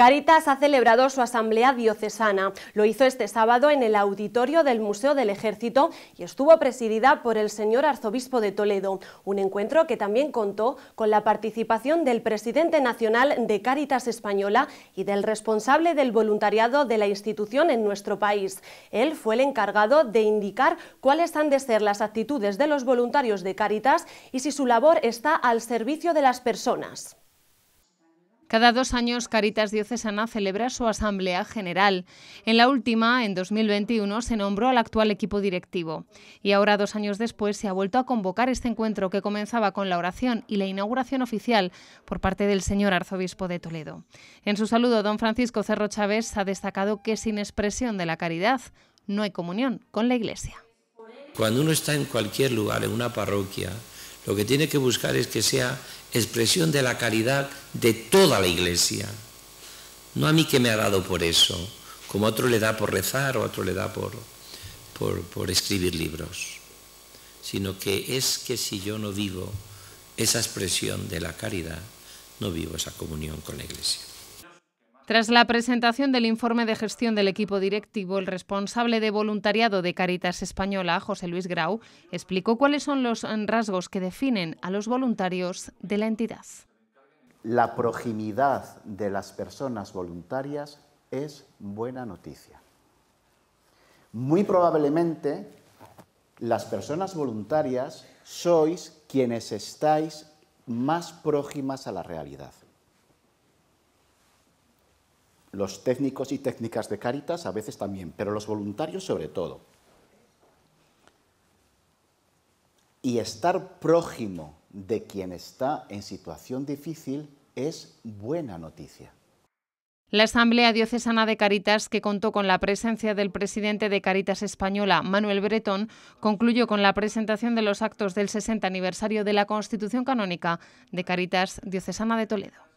Caritas ha celebrado su asamblea diocesana. Lo hizo este sábado en el auditorio del Museo del Ejército y estuvo presidida por el señor arzobispo de Toledo. Un encuentro que también contó con la participación del presidente nacional de Caritas Española y del responsable del voluntariado de la institución en nuestro país. Él fue el encargado de indicar cuáles han de ser las actitudes de los voluntarios de Caritas y si su labor está al servicio de las personas. Cada dos años, Caritas Diocesana celebra su Asamblea General. En la última, en 2021, se nombró al actual equipo directivo. Y ahora, dos años después, se ha vuelto a convocar este encuentro que comenzaba con la oración y la inauguración oficial por parte del señor arzobispo de Toledo. En su saludo, don Francisco Cerro Chávez ha destacado que sin expresión de la caridad no hay comunión con la Iglesia. Cuando uno está en cualquier lugar, en una parroquia, lo que tiene que buscar es que sea expresión de la caridad de toda la iglesia. No a mí que me ha dado por eso, como a otro le da por rezar o a otro le da por, por, por escribir libros, sino que es que si yo no vivo esa expresión de la caridad, no vivo esa comunión con la iglesia. Tras la presentación del informe de gestión del equipo directivo, el responsable de voluntariado de Caritas Española, José Luis Grau, explicó cuáles son los mm, rasgos que definen a los voluntarios de la entidad. La proximidad de las personas voluntarias es buena noticia. Muy probablemente las personas voluntarias sois quienes estáis más próximas a la realidad los técnicos y técnicas de Caritas a veces también, pero los voluntarios sobre todo. Y estar prójimo de quien está en situación difícil es buena noticia. La Asamblea Diocesana de Caritas, que contó con la presencia del presidente de Caritas Española, Manuel Bretón, concluyó con la presentación de los actos del 60 aniversario de la Constitución Canónica de Caritas Diocesana de Toledo.